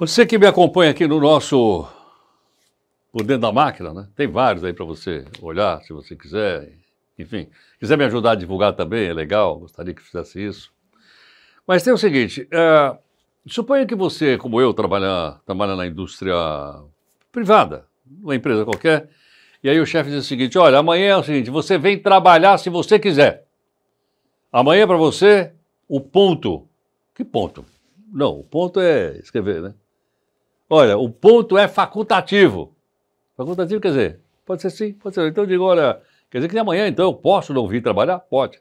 Você que me acompanha aqui no nosso Por Dentro da Máquina, né? Tem vários aí para você olhar, se você quiser. Enfim, quiser me ajudar a divulgar também, é legal, gostaria que fizesse isso. Mas tem o seguinte, é, suponha que você, como eu, trabalha, trabalha na indústria privada, uma empresa qualquer, e aí o chefe diz o seguinte, olha, amanhã é o seguinte, você vem trabalhar se você quiser. Amanhã é para você, o ponto. Que ponto? Não, o ponto é escrever, né? Olha, o ponto é facultativo. Facultativo quer dizer, pode ser sim, pode ser Então eu digo, olha, quer dizer que amanhã então eu posso não vir trabalhar? Pode.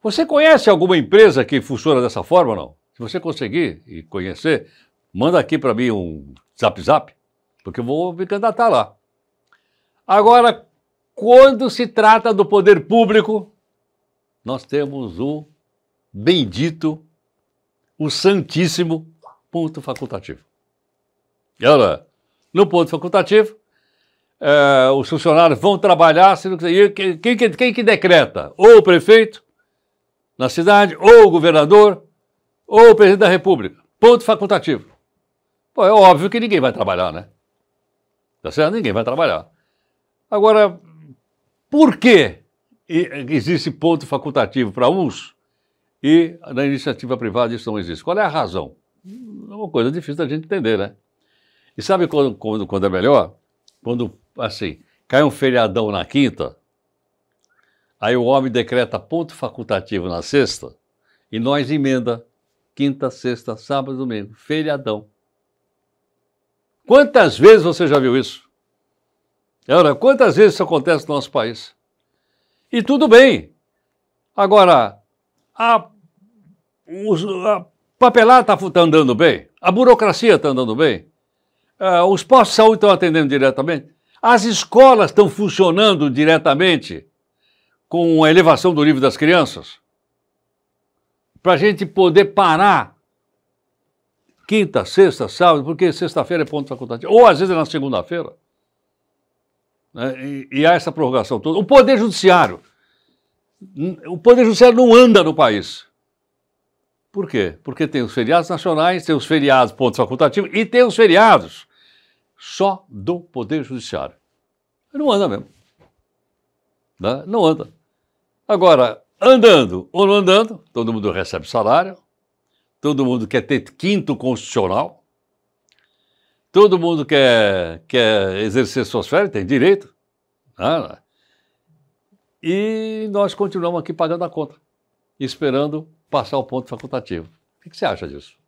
Você conhece alguma empresa que funciona dessa forma ou não? Se você conseguir e conhecer, manda aqui para mim um zap zap, porque eu vou me candidatar lá. Agora, quando se trata do poder público, nós temos o bendito, o santíssimo ponto facultativo. Ela, no ponto facultativo, é, os funcionários vão trabalhar, se não quiser. Quem, quem, quem que decreta? Ou o prefeito na cidade, ou o governador, ou o presidente da República. Ponto facultativo. Pô, é óbvio que ninguém vai trabalhar, né? Tá certo? Ninguém vai trabalhar. Agora, por que existe ponto facultativo para uns e na iniciativa privada isso não existe? Qual é a razão? É uma coisa difícil da gente entender, né? E sabe quando, quando, quando é melhor? Quando, assim, cai um feriadão na quinta, aí o homem decreta ponto facultativo na sexta, e nós emenda quinta, sexta, sábado, domingo, feriadão. Quantas vezes você já viu isso? É, Ora, quantas vezes isso acontece no nosso país? E tudo bem. Agora, a, a papelada está tá andando bem, a burocracia está andando bem, Uh, os postos de saúde estão atendendo diretamente? As escolas estão funcionando diretamente com a elevação do nível das crianças? Para a gente poder parar quinta, sexta, sábado, porque sexta-feira é ponto facultativo, ou às vezes é na segunda-feira. Né? E, e há essa prorrogação toda. O Poder Judiciário. O Poder Judiciário não anda no país. Por quê? Porque tem os feriados nacionais, tem os feriados pontos facultativos e tem os feriados só do Poder Judiciário. Não anda mesmo. Né? Não anda. Agora, andando ou não andando, todo mundo recebe salário, todo mundo quer ter quinto constitucional, todo mundo quer, quer exercer suas férias, tem direito. Né? E nós continuamos aqui pagando a conta, esperando passar o ponto facultativo. O que você acha disso?